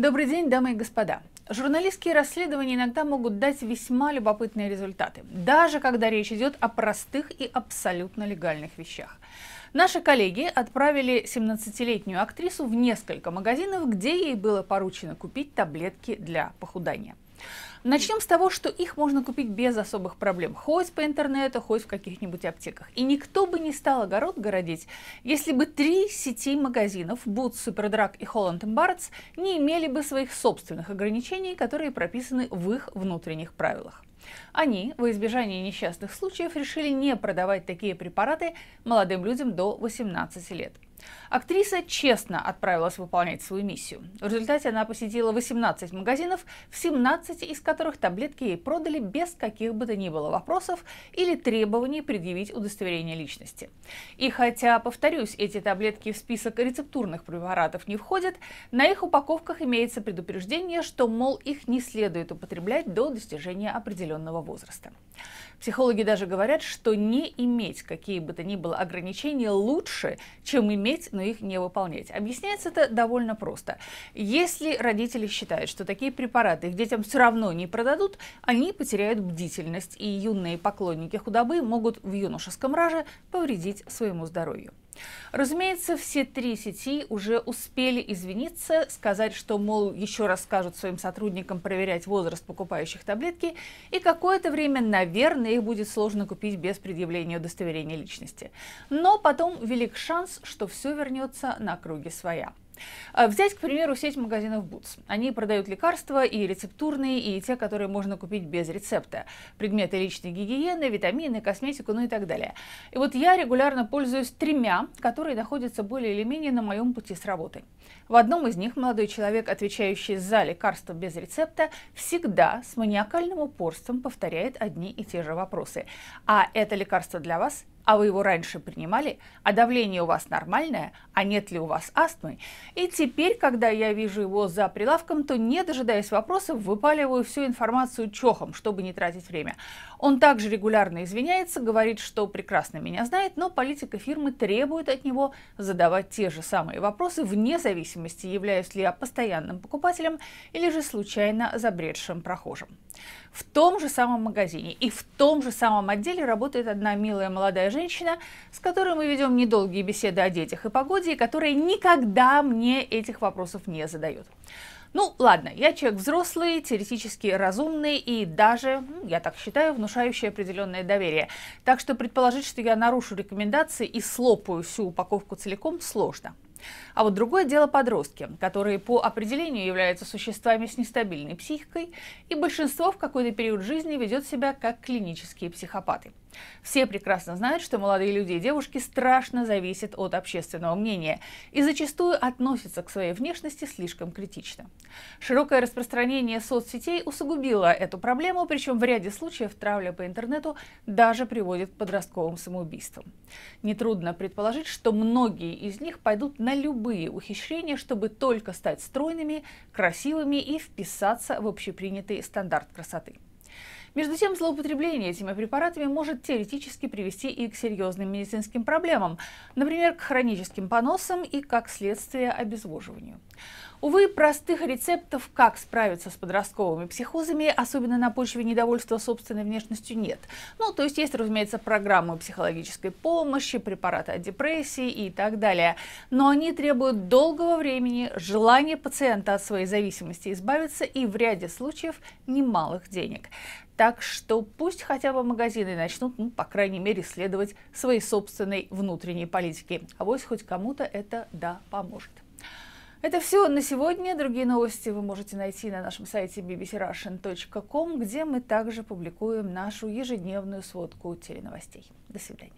Добрый день, дамы и господа. Журналистские расследования иногда могут дать весьма любопытные результаты, даже когда речь идет о простых и абсолютно легальных вещах. Наши коллеги отправили 17-летнюю актрису в несколько магазинов, где ей было поручено купить таблетки для похудания. Начнем с того, что их можно купить без особых проблем, хоть по интернету, хоть в каких-нибудь аптеках. И никто бы не стал огород городить, если бы три сети магазинов Boots, Superdrag и Holland Barretts не имели бы своих собственных ограничений, которые прописаны в их внутренних правилах. Они, во избежание несчастных случаев, решили не продавать такие препараты молодым людям до 18 лет. Актриса честно отправилась выполнять свою миссию. В результате она посетила 18 магазинов, в 17 из которых таблетки ей продали без каких бы то ни было вопросов или требований предъявить удостоверение личности. И хотя, повторюсь, эти таблетки в список рецептурных препаратов не входят, на их упаковках имеется предупреждение, что, мол, их не следует употреблять до достижения определенного возраста. Психологи даже говорят, что не иметь какие бы то ни было ограничения лучше, чем иметь иметь, но их не выполнять. Объясняется это довольно просто. Если родители считают, что такие препараты их детям все равно не продадут, они потеряют бдительность, и юные поклонники худобы могут в юношеском раже повредить своему здоровью. Разумеется, все три сети уже успели извиниться, сказать, что, мол, еще расскажут своим сотрудникам проверять возраст покупающих таблетки, и какое-то время, наверное, их будет сложно купить без предъявления удостоверения личности. Но потом велик шанс, что все вернется на круги своя. Э, взять, к примеру, сеть магазинов Boots. Они продают лекарства и рецептурные, и те, которые можно купить без рецепта. Предметы личной гигиены, витамины, косметику, ну и так далее. И вот я регулярно пользуюсь тремя, которые находятся более или менее на моем пути с работы. В одном из них молодой человек, отвечающий за лекарства без рецепта, всегда с маниакальным упорством повторяет одни и те же вопросы. А это лекарство для вас? а вы его раньше принимали, а давление у вас нормальное, а нет ли у вас астмы. И теперь, когда я вижу его за прилавком, то, не дожидаясь вопросов, выпаливаю всю информацию чохом, чтобы не тратить время. Он также регулярно извиняется, говорит, что прекрасно меня знает, но политика фирмы требует от него задавать те же самые вопросы, вне зависимости, являюсь ли я постоянным покупателем или же случайно забредшим прохожим. В том же самом магазине и в том же самом отделе работает одна милая молодая женщина, с которой мы ведем недолгие беседы о детях и погоде, и которая никогда мне мне этих вопросов не задают. Ну, ладно, я человек взрослый, теоретически разумный и даже, я так считаю, внушающий определенное доверие. Так что предположить, что я нарушу рекомендации и слопаю всю упаковку целиком, сложно. А вот другое дело подростки, которые по определению являются существами с нестабильной психикой, и большинство в какой-то период жизни ведет себя как клинические психопаты. Все прекрасно знают, что молодые люди и девушки страшно зависят от общественного мнения и зачастую относятся к своей внешности слишком критично. Широкое распространение соцсетей усугубило эту проблему, причем в ряде случаев травля по интернету даже приводит к подростковым самоубийствам. Нетрудно предположить, что многие из них пойдут на любые ухищрения, чтобы только стать стройными, красивыми и вписаться в общепринятый стандарт красоты. Между тем, злоупотребление этими препаратами может теоретически привести и к серьезным медицинским проблемам, например, к хроническим поносам и, как следствие, обезвоживанию. Увы, простых рецептов, как справиться с подростковыми психозами, особенно на почве недовольства собственной внешностью, нет. Ну, то есть есть, разумеется, программы психологической помощи, препараты от депрессии и так далее. Но они требуют долгого времени, желания пациента от своей зависимости избавиться и в ряде случаев немалых денег. Так что пусть хотя бы магазины начнут, ну, по крайней мере, следовать своей собственной внутренней политике. А вот хоть кому-то это да поможет. Это все на сегодня. Другие новости вы можете найти на нашем сайте bbcrussian.com, где мы также публикуем нашу ежедневную сводку теленовостей. До свидания.